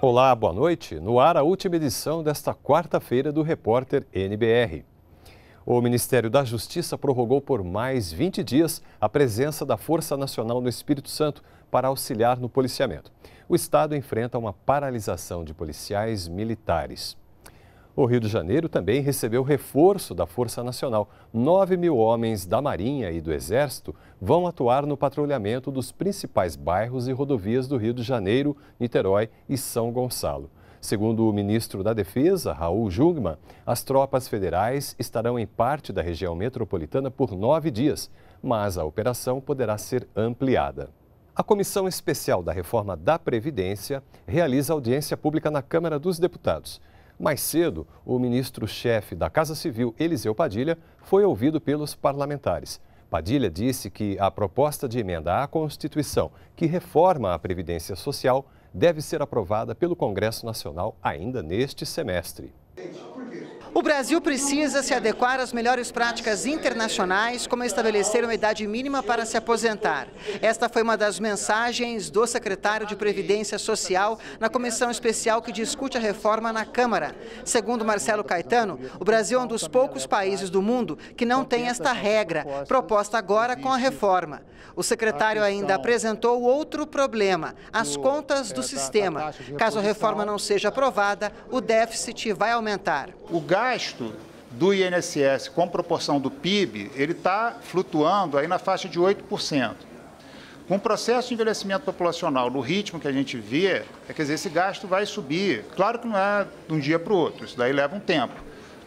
Olá, boa noite. No ar, a última edição desta quarta-feira do Repórter NBR. O Ministério da Justiça prorrogou por mais 20 dias a presença da Força Nacional no Espírito Santo para auxiliar no policiamento. O Estado enfrenta uma paralisação de policiais militares. O Rio de Janeiro também recebeu reforço da Força Nacional. 9 mil homens da Marinha e do Exército vão atuar no patrulhamento dos principais bairros e rodovias do Rio de Janeiro, Niterói e São Gonçalo. Segundo o ministro da Defesa, Raul Jungmann, as tropas federais estarão em parte da região metropolitana por nove dias, mas a operação poderá ser ampliada. A Comissão Especial da Reforma da Previdência realiza audiência pública na Câmara dos Deputados. Mais cedo, o ministro-chefe da Casa Civil, Eliseu Padilha, foi ouvido pelos parlamentares. Padilha disse que a proposta de emenda à Constituição, que reforma a Previdência Social, deve ser aprovada pelo Congresso Nacional ainda neste semestre. O Brasil precisa se adequar às melhores práticas internacionais, como estabelecer uma idade mínima para se aposentar. Esta foi uma das mensagens do secretário de Previdência Social na comissão especial que discute a reforma na Câmara. Segundo Marcelo Caetano, o Brasil é um dos poucos países do mundo que não tem esta regra, proposta agora com a reforma. O secretário ainda apresentou outro problema, as contas do sistema. Caso a reforma não seja aprovada, o déficit vai aumentar. O gasto gasto do INSS com proporção do PIB, ele está flutuando aí na faixa de 8%. Com o processo de envelhecimento populacional, no ritmo que a gente vê, é, quer dizer, esse gasto vai subir. Claro que não é de um dia para o outro, isso daí leva um tempo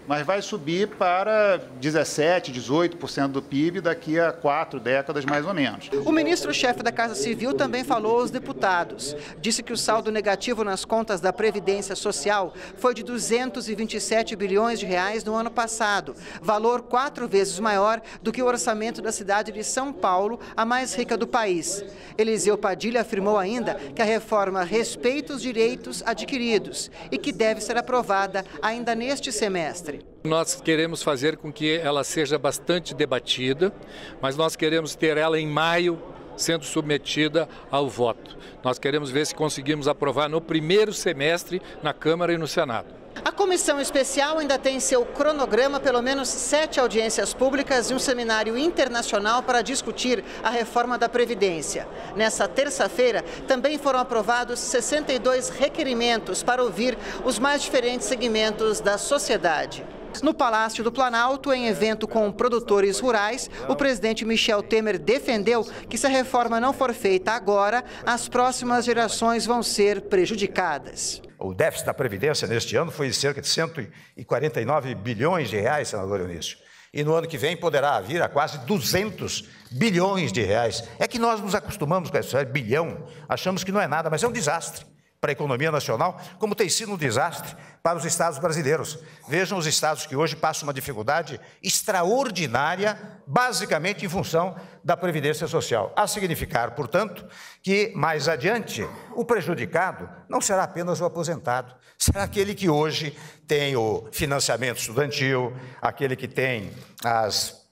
mas vai subir para 17%, 18% do PIB daqui a quatro décadas, mais ou menos. O ministro-chefe da Casa Civil também falou aos deputados. Disse que o saldo negativo nas contas da Previdência Social foi de 227 bilhões de reais no ano passado, valor quatro vezes maior do que o orçamento da cidade de São Paulo, a mais rica do país. Eliseu Padilha afirmou ainda que a reforma respeita os direitos adquiridos e que deve ser aprovada ainda neste semestre. Nós queremos fazer com que ela seja bastante debatida, mas nós queremos ter ela em maio sendo submetida ao voto. Nós queremos ver se conseguimos aprovar no primeiro semestre na Câmara e no Senado. A comissão especial ainda tem em seu cronograma pelo menos sete audiências públicas e um seminário internacional para discutir a reforma da Previdência. Nessa terça-feira, também foram aprovados 62 requerimentos para ouvir os mais diferentes segmentos da sociedade. No Palácio do Planalto, em evento com produtores rurais, o presidente Michel Temer defendeu que se a reforma não for feita agora, as próximas gerações vão ser prejudicadas o déficit da Previdência neste ano foi de cerca de 149 bilhões de reais, senador Eunício. E no ano que vem poderá vir a quase 200 bilhões de reais. É que nós nos acostumamos com esse bilhão, achamos que não é nada, mas é um desastre para a economia nacional, como tem sido um desastre para os estados brasileiros. Vejam os estados que hoje passam uma dificuldade extraordinária, basicamente em função da previdência social. A significar, portanto, que mais adiante o prejudicado não será apenas o aposentado, será aquele que hoje tem o financiamento estudantil, aquele que tem as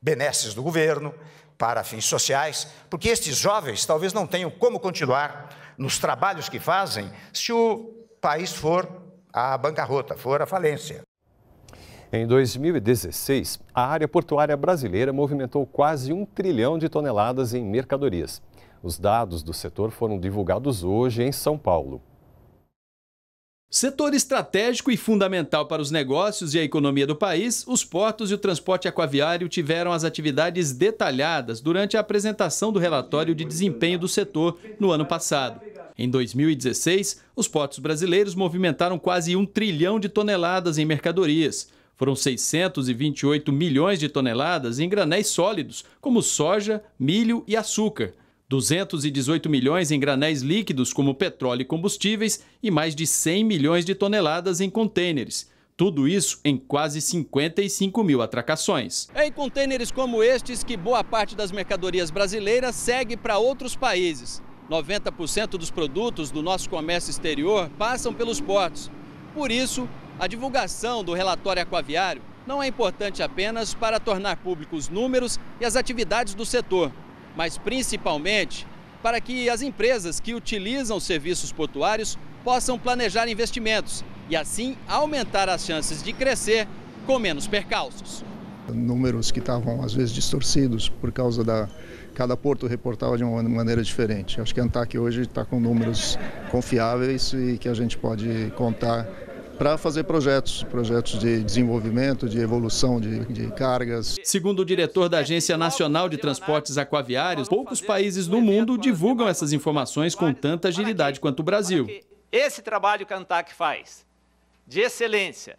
benesses do governo para fins sociais, porque estes jovens talvez não tenham como continuar nos trabalhos que fazem, se o país for à bancarrota, for à falência. Em 2016, a área portuária brasileira movimentou quase um trilhão de toneladas em mercadorias. Os dados do setor foram divulgados hoje em São Paulo. Setor estratégico e fundamental para os negócios e a economia do país, os portos e o transporte aquaviário tiveram as atividades detalhadas durante a apresentação do relatório de desempenho do setor no ano passado. Em 2016, os portos brasileiros movimentaram quase um trilhão de toneladas em mercadorias. Foram 628 milhões de toneladas em granéis sólidos, como soja, milho e açúcar. 218 milhões em granéis líquidos como petróleo e combustíveis e mais de 100 milhões de toneladas em contêineres. Tudo isso em quase 55 mil atracações. É em contêineres como estes que boa parte das mercadorias brasileiras segue para outros países. 90% dos produtos do nosso comércio exterior passam pelos portos. Por isso, a divulgação do relatório aquaviário não é importante apenas para tornar públicos os números e as atividades do setor mas principalmente para que as empresas que utilizam serviços portuários possam planejar investimentos e assim aumentar as chances de crescer com menos percalços. Números que estavam às vezes distorcidos por causa da cada porto reportava de uma maneira diferente. Acho que a ANTAC hoje está com números confiáveis e que a gente pode contar para fazer projetos, projetos de desenvolvimento, de evolução de, de cargas. Segundo o diretor da Agência Nacional de Transportes Aquaviários, poucos países do mundo divulgam essas informações com tanta agilidade quanto o Brasil. Esse trabalho que a ANTAC faz, de excelência,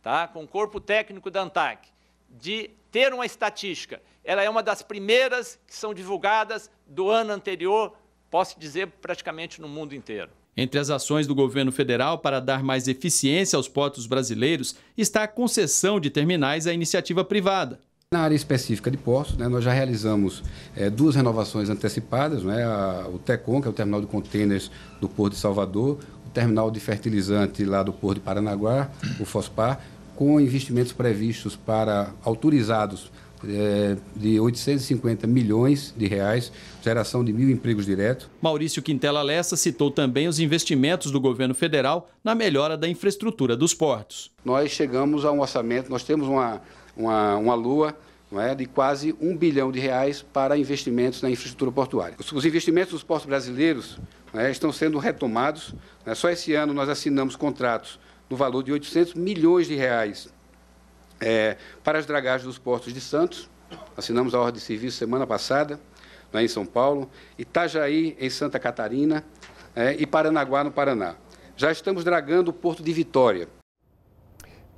tá? com o corpo técnico da ANTAC, de ter uma estatística, ela é uma das primeiras que são divulgadas do ano anterior, posso dizer, praticamente no mundo inteiro. Entre as ações do governo federal para dar mais eficiência aos portos brasileiros está a concessão de terminais à iniciativa privada. Na área específica de portos, né, nós já realizamos é, duas renovações antecipadas, né, a, o TECOM, que é o terminal de contêineres do Porto de Salvador, o terminal de fertilizante lá do Porto de Paranaguá, o FOSPAR, com investimentos previstos para autorizados é, de 850 milhões de reais, geração de mil empregos diretos. Maurício Quintela Lessa citou também os investimentos do governo federal na melhora da infraestrutura dos portos. Nós chegamos a um orçamento, nós temos uma, uma, uma lua é, de quase um bilhão de reais para investimentos na infraestrutura portuária. Os investimentos dos portos brasileiros é, estão sendo retomados. É. Só esse ano nós assinamos contratos no valor de 800 milhões de reais é, para as dragagens dos portos de Santos, assinamos a ordem de serviço semana passada, né, em São Paulo, Itajaí, em Santa Catarina, é, e Paranaguá, no Paraná. Já estamos dragando o porto de Vitória.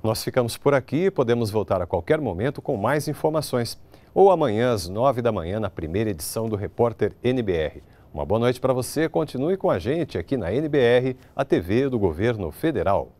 Nós ficamos por aqui e podemos voltar a qualquer momento com mais informações. Ou amanhã, às nove da manhã, na primeira edição do Repórter NBR. Uma boa noite para você. Continue com a gente aqui na NBR, a TV do Governo Federal.